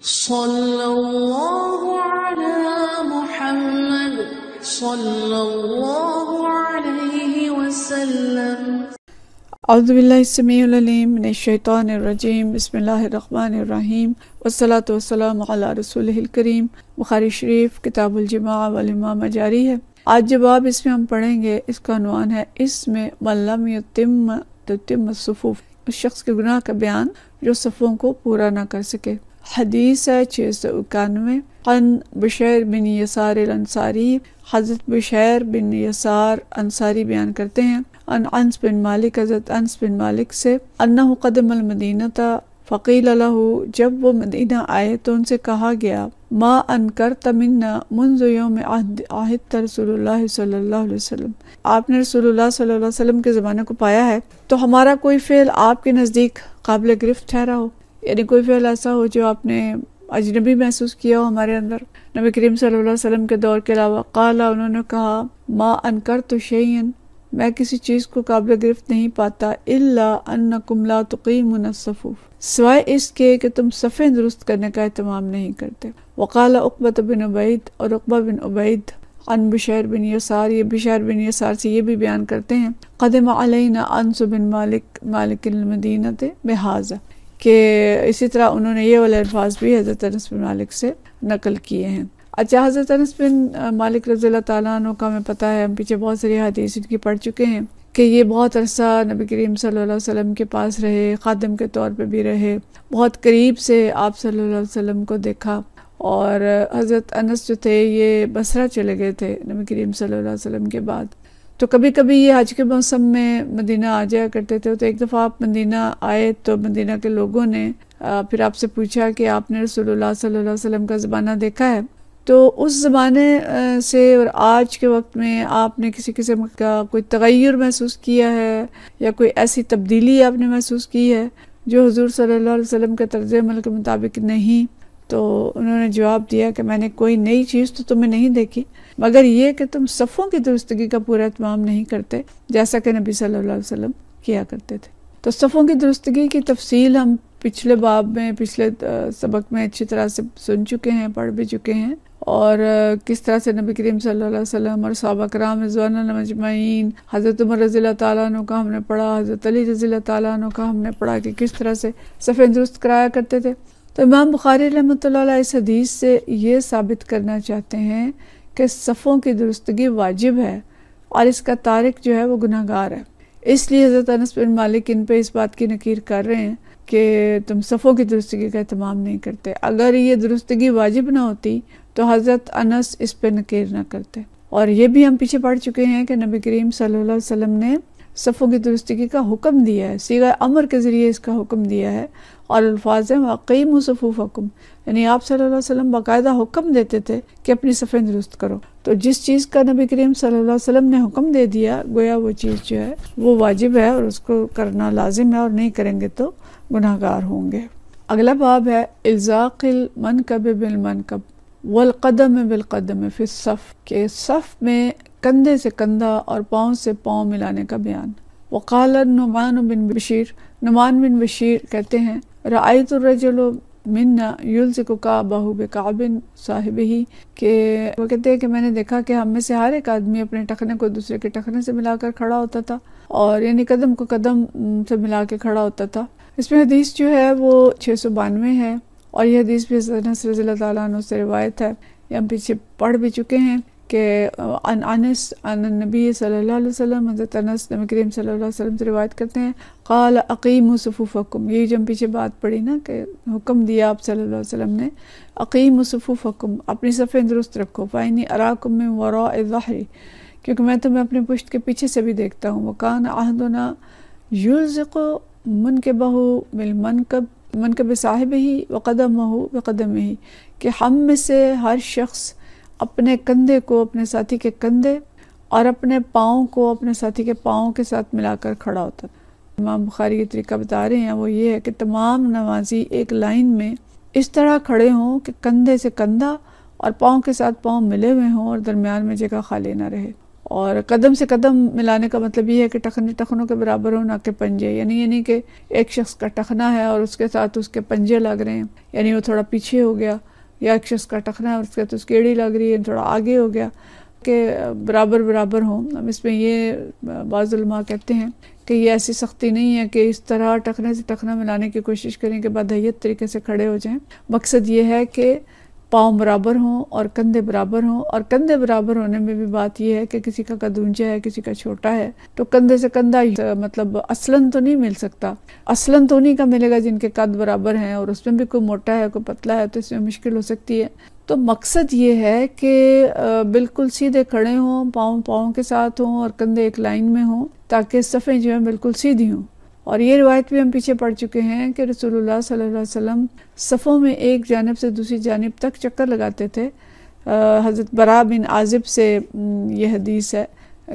सल्लल्लाहु बसमीम वसलात रसूल करीम बुखारी शरीफ किताबुलजमा वलमामा जारी है आज जब आप इसमें हम पढ़ेंगे इसका अनुमान है इसमें मल्लम तिम तिम सफ़ूफ उस शख्स के गुनाह का बयान जो सफ़ों को पूरा ना कर सके हदीस है छः सौ इक्यानवे अन बशैर बिन यसार अंसारी हज़रत बशैर बिन यसार अंसारी बयान करते हैं अन अंस बिन मालिक हज़रत अंस बिन मालिक से अन्ना कदम कदमदीना था फ़कील लहू जब वो मदीना आए तो उनसे कहा गया माँ अनकर तमन्ना मुंज में आहिद रसूलुल्लाह सल्लल्लाहु आपने रसूलुल्लाह सल्लल्लाहु के ज़माने को पाया है तो हमारा कोई फ़ेल आपके नज़दीक काबिल गिरफ्त ठहरा हो यानी कोई फैल ऐसा हो जो आपने अजनबी महसूस किया हो हमारे अंदर नबी करीम सल्लल्लाहु अलैहि वसल्लम के दौर के अलावा काला उन्होंने कहा माँ अनकर तो शैन मैं किसी चीज़ को काबिल गिरफ्त नहीं पाता इल्ला अन्न कुमला तुकीम सफ़ूफ़ सवाए इसके कि तुम सफ़े दुरुस्त करने का अहतमाम नहीं करते वकाला उकबत बिन उबैद और उकबा बिन उबैद अन बशर बिन यसार ये बिशर बिन यसार से ये भी बयान करते हैं कदम अलैना अनसु बिन मालिक मालिक मदीनत बेहाजा कि इसी तरह उन्होंने ये वाले अल्फाज भी हज़रत अनस बिन मालिक से नकल किए हैं अच्छा हज़रत अनस बिन मालिक रजील्ला तु का हमें पता है हम पीछे बहुत सारी हदीस इनकी पढ़ चुके हैं कि ये बहुत अरसा नबी करीम सल्लल्लाहु अलैहि वसल्लम के पास रहे खादम के तौर पे भी रहे बहुत करीब से आप सल्लल्लाहु अलैहि वसल्लम को देखा और हज़रत अनस जो थे ये बसरा चले गए थे नबी करीम सल्लल्लाहु अलैहि वसल्लम के बाद तो कभी कभी ये हज के मौसम में मदीना आ जाया करते थे तो एक दफ़ा आप मदीना आए तो मदीना के लोगों ने फिर आपसे पूछा कि आपने रसोल्ला सल्लल्लाहु वसम का ज़माना देखा है तो उस ज़माने से और आज के वक्त में आपने किसी किस्म का कोई तगैर महसूस किया है या कोई ऐसी तब्दीली आपने महसूस की है जो हजूर सल्ला वसम के तर्ज अमल के मुताबिक नहीं तो उन्होंने जवाब दिया कि मैंने कोई नई चीज़ तो तुम्हें नहीं देखी मगर ये कि तुम सफ़ों की दुरुस्तगी का पूरा तमाम नहीं करते जैसा कि नबी सल्लल्लाहु अलैहि वसल्लम किया करते थे तो सफ़ों की दुरुस्तगी की तफसील हम पिछले बाब में पिछले सबक में अच्छी तरह से सुन चुके हैं पढ़ भी चुके हैं और किस तरह से नबी करीम सल्लल्लाहु अलैहि वसल्लम और सबक राम मजमाइन हज़रत उमर रजील तु का हमने पढ़ा हज़रत अली रजील तु का हमने पढ़ा कि किस तरह से सफ़े दुरुस्त कराया करते थे तो इमाम बुखारी रहमत इस हदीस से ये साबित करना चाहते हैं कि सफ़ों की दुरुस्तगी वाजिब है और इसका तारक जो है वो गुनागार है इसलिए हज़रत अनस बिन मालिक इन पर इस बात की नकीर कर रहे हैं कि तुम सफ़ों की दुरुस्तगी का अहतमाम नहीं करते अगर ये दुरुस्तगी वाजिब ना होती तो हज़रत अनस इस पर नकीर ना करते और ये भी हम पीछे पढ़ चुके हैं कि नबी करीम सल्लल्लाहु अलैहि वसल्लम ने सफ़ों की दुरुस्तगी का हुक्म दिया है सीगा अमर के ज़रिए इसका हुक्म दिया है और अल्फाज हैं मुसफ़ूफ सफ़ूफ़ुम यानी आप सल्लल्लाहु अलैहि वसल्लम बाकायदा हुक्म देते थे कि अपनी सफ़े दुरुस्त करो तो जिस चीज़ का नबी करीम सल्लल्लाहु अलैहि वसल्लम ने हुक्म दे दिया गोया वो चीज़ जो है वो वाजिब है और उसको करना लाजिम है और नहीं करेंगे तो गुनाहगार होंगे अगला बाब है इल्ज़ाक़िल मनकब कब वलकदम बिलकदम फिर सफ़ के सफ़ में कंधे से कंधा और पाँव से पाँव मिलाने का बयान वकाल नुमान बिन बशीर नुमान बिन बशीर कहते हैं रजल मिन्ना युलसिक काबाहू बेकाबिन साहिब ही के वो कहते हैं कि मैंने देखा कि हम में से हर एक आदमी अपने टखने को दूसरे के टखने से मिलाकर खड़ा होता था और यानी कदम को कदम से मिला के खड़ा होता था इसमें हदीस जो है वो छः सौ बानवे है और यह हदीस भी हसन रजी से रिवायत है ये हम पीछे पढ़ भी चुके हैं कि अन अनस नबी सल्लल्लाहु अलैहि हज़रत अनस नबी करीम सल्लल्लाहु से रिवायत करते हैं काल अकीम सफ़ूफ़ुम यही जो हम पीछे बात पढ़ी ना कि हुक्म दिया आप सल्लल्लाहु अलैहि वसल्लम ने अकीम सफ़ूफ़ुम अपनी सफ़े दुरुस्त रखो फ़ाइनी अराकुम में वरा ज़ाहरी क्योंकि मैं तुम्हें अपने पुश्त के पीछे से भी देखता हूँ वकान आहदना युलज़ो मन के बहू मिल मन कब साहिब ही वक़दम हो वक़दम ही कि हम में से हर शख्स अपने कंधे को अपने साथी के कंधे और अपने पाओं को अपने साथी के पाओं के साथ मिलाकर खड़ा होता था इमाम बुखारी ये तरीका बता रहे हैं वो ये है कि तमाम नमाजी एक लाइन में इस तरह खड़े हों कि कंधे से कंधा और पाओं के साथ पाँव मिले हुए हों और दरमियान में जगह खाली ना रहे और कदम से कदम मिलाने का मतलब ये है कि टखने टखनों के बराबर हो ना के पंजे यानी यानी कि एक शख्स का टखना है और उसके साथ उसके पंजे लग रहे हैं यानी वो थोड़ा पीछे हो गया या एक शख्स का टखना है और उसके तो उसकी एड़ी लग रही है थोड़ा आगे हो गया के बराबर बराबर हों हम इसमें ये बाज़ुलमा कहते हैं कि ये ऐसी सख्ती नहीं है कि इस तरह टखने से टखना मिलाने की कोशिश करें कि बदहैत तरीके से खड़े हो जाएं मकसद ये है कि पाँव बराबर हों और कंधे बराबर हों और कंधे बराबर होने में भी बात यह है कि किसी का कद ऊंचा है किसी का छोटा है तो कंधे से कंधा मतलब असलन तो नहीं मिल सकता असलन तो उन्हीं का मिलेगा जिनके कद बराबर हैं और उसमें भी कोई मोटा है कोई पतला है तो इसमें मुश्किल हो सकती है तो मकसद ये है कि बिल्कुल सीधे खड़े हों पाँव पाँव के साथ हों और कंधे एक लाइन में हों ताकि सफ़ें जो हैं बिल्कुल सीधी हों और ये रिवायत भी हम पीछे पढ़ चुके हैं कि रसूलुल्लाह सल्लल्लाहु अलैहि वसल्लम सफ़ों में एक जानब से दूसरी जानब तक चक्कर लगाते थे हज़रत बरा बिन आजिब से ये हदीस है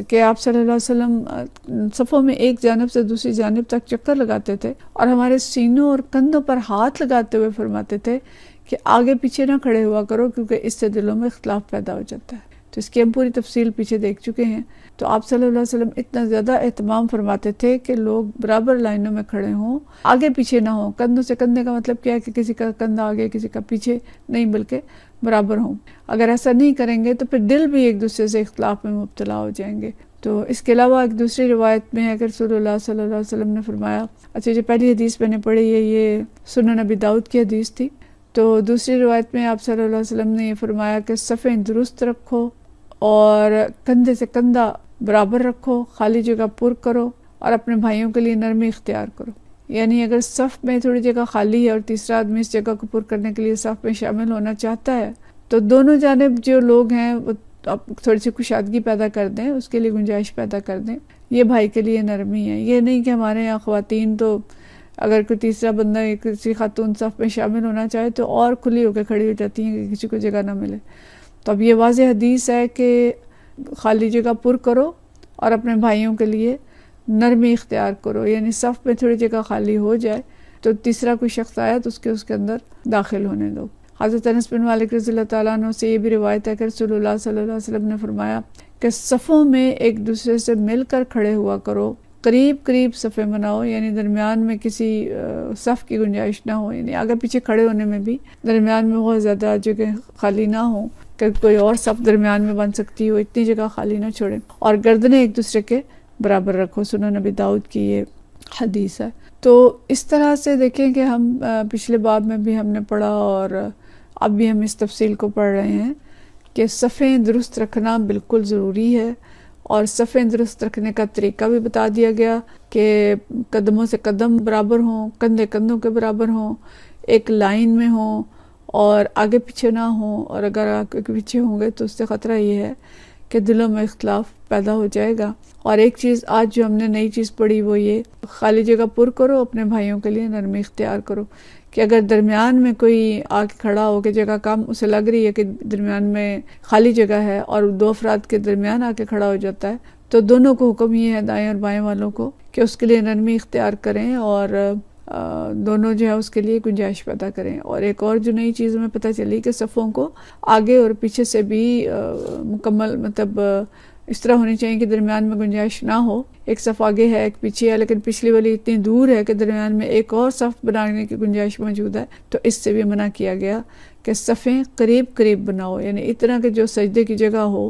कि आप सल्लल्लाहु अलैहि वसल्लम सफ़ों में एक जानब से दूसरी जानब तक चक्कर लगाते थे और हमारे सीनों और कंधों पर हाथ लगाते हुए फरमाते थे कि आगे पीछे ना खड़े हुआ करो क्योंकि इससे दिलों में इख्तलाफ पैदा हो जाता है तो इसकी हम पूरी तफसील पीछे देख चुके हैं तो आप सल्लल्लाहु अलैहि वसल्लम इतना ज़्यादा अहतमाम फरमाते थे कि लोग बराबर लाइनों में खड़े हों आगे पीछे ना हों कंधों से कंधे का मतलब क्या है कि किसी का कंधा आगे किसी का पीछे नहीं बल्कि बराबर हों अगर ऐसा नहीं करेंगे तो फिर दिल भी एक दूसरे से इख्तलाफ में मुबतला हो जाएंगे तो इसके अलावा एक दूसरी रिवायत में है कि रसोल्ला सल्ला वसलम ने फरमाया अच्छा जो पहली हदीस मैंने पढ़ी है ये सुन नबी दाऊद की हदीस थी तो दूसरी रिवायत में आप सल्लल्लाहु अलैहि वसल्लम ने यह फरमाया कि सफ़ें दुरुस्त रखो और कंधे से कंधा बराबर रखो खाली जगह पुर करो और अपने भाइयों के लिए नरमी इख्तियार करो यानी अगर सफ़ में थोड़ी जगह खाली है और तीसरा आदमी इस जगह को पुर करने के लिए सफ़ में शामिल होना चाहता है तो दोनों जानब जो लोग हैं वो आप थोड़ी सी कुशादगी पैदा कर दें उसके लिए गुंजाइश पैदा कर दें ये भाई के लिए नरमी है ये नहीं कि हमारे यहाँ खुवान तो अगर कोई तीसरा बंदा किसी खातून सफ़ में शामिल होना चाहे तो और खुली होकर खड़ी हो जाती हैं कि किसी को जगह ना मिले तो अब ये वाज हदीस है कि खाली जगह पुर करो और अपने भाइयों के लिए नरमी इख्तियार करो यानी सफ़ में थोड़ी जगह खाली हो जाए तो तीसरा कोई शख्स आया तो उसके उसके अंदर दाखिल होने दो हज़रत अनस बिन मालिक रज़ी तु से ये भी रिवायत है कि रसोल्ला सल्ला ने फरमाया कि सफ़ों में एक दूसरे से मिलकर खड़े हुआ करो करीब करीब सफ़े बनाओ यानी दरमियान में किसी सफ़ की गुंजाइश ना हो यानी आगे पीछे खड़े होने में भी दरमियान में बहुत ज़्यादा जगह खाली ना हो कि कोई और सफ दरमियान में बन सकती हो इतनी जगह खाली ना छोड़ें और गर्दनें एक दूसरे के बराबर रखो सुनो नबी दाऊद की ये हदीस है तो इस तरह से देखें कि हम पिछले बाब में भी हमने पढ़ा और अब भी हम इस तफसील को पढ़ रहे हैं कि सफ़ें दुरुस्त रखना बिल्कुल ज़रूरी है और सफ़ें दुरुस्त रखने का तरीका भी बता दिया गया कि कदमों से कदम बराबर हों कंधे कंधों के बराबर हों एक लाइन में हों और आगे पीछे ना हों और अगर आगे पीछे होंगे तो उससे ख़तरा ये है कि दिलों में इख्तलाफ पैदा हो जाएगा और एक चीज़ आज जो हमने नई चीज़ पढ़ी वो ये खाली जगह पुर करो अपने भाइयों के लिए नरमी इख्तियार करो कि अगर दरमियान में कोई आके खड़ा हो के जगह काम उसे लग रही है कि दरमियान में खाली जगह है और दो अफराद के दरमियान आके खड़ा हो जाता है तो दोनों को हुक्म ये है दाएँ और बाएँ वालों को कि उसके लिए नरमी इख्तियार करें और दोनों जो है उसके लिए गुंजाइश पैदा करें और एक और जो नई चीज़ हमें पता चली कि सफ़ों को आगे और पीछे से भी मुकम्मल मतलब इस तरह होनी चाहिए कि दरमियान में गुंजाइश ना हो एक सफ़ आगे है एक पीछे है लेकिन पिछली वाली इतनी दूर है कि दरमियान में एक और सफ़ बनाने की गुंजाइश मौजूद है तो इससे भी मना किया गया कि सफ़ें करीब करीब बनाओ यानी इतना कि जो सजदे की जगह हो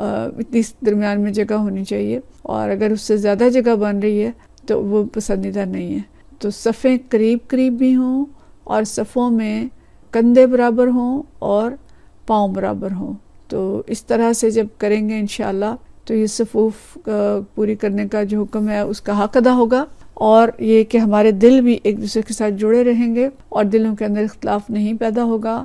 इतनी दरमियान में जगह होनी चाहिए और अगर उससे ज़्यादा जगह बन रही है तो वो पसंदीदा नहीं है तो सफ़े करीब करीब भी हों और सफ़ों में कंधे बराबर हों और पाँव बराबर हों तो इस तरह से जब करेंगे इन तो ये सफ़ूफ पूरी करने का जो हुक्म है उसका हक अदा होगा और ये कि हमारे दिल भी एक दूसरे के साथ जुड़े रहेंगे और दिलों के अंदर इख्तलाफ नहीं पैदा होगा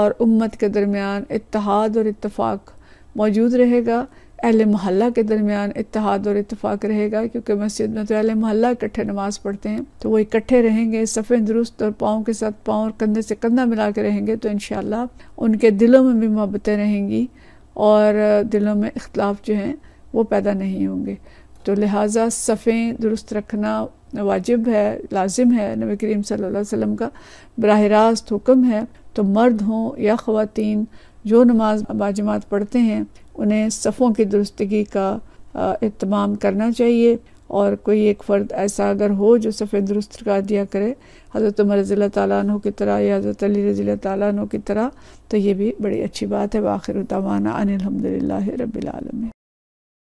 और उम्मत के दरमियान इतिहाद और इतफाक़ मौजूद रहेगा अहल महल्ला के दरमियान इतिहाद और इतफाक़ रहेगा क्योंकि मस्जिद में तो अहल महल्ला इकट्ठे नमाज पढ़ते हैं तो वो इकट्ठे रहेंगे सफ़े दुरुस्त और पाँव के साथ पाँव और कंधे से कंधा मिला के रहेंगे तो इन उनके दिलों में भी मोहब्बतें रहेंगी और दिलों में इख्तलाफ जो हैं वो पैदा नहीं होंगे तो लिहाजा सफ़ें दुरुस्त रखना वाजिब है लाजिम है नबी करीम सल्लल्लाहु अलैहि वसल्लम का बरह रास्त हुक्म है तो मर्द हों या ख़वातीन जो नमाज बाजमात पढ़ते हैं उन्हें सफ़ों की दुरुस्तगी का अहतमाम करना चाहिए और कोई एक फ़र्द ऐसा अगर हो जो सफ़े दुरुस्त कर दिया करे हज़रत उमर रज़ी तु की तरह या हज़रत अली रज़ी तु की तरह तो ये भी बड़ी अच्छी बात है बाखिर तवाना अनिलहमदिल्ला रबालमी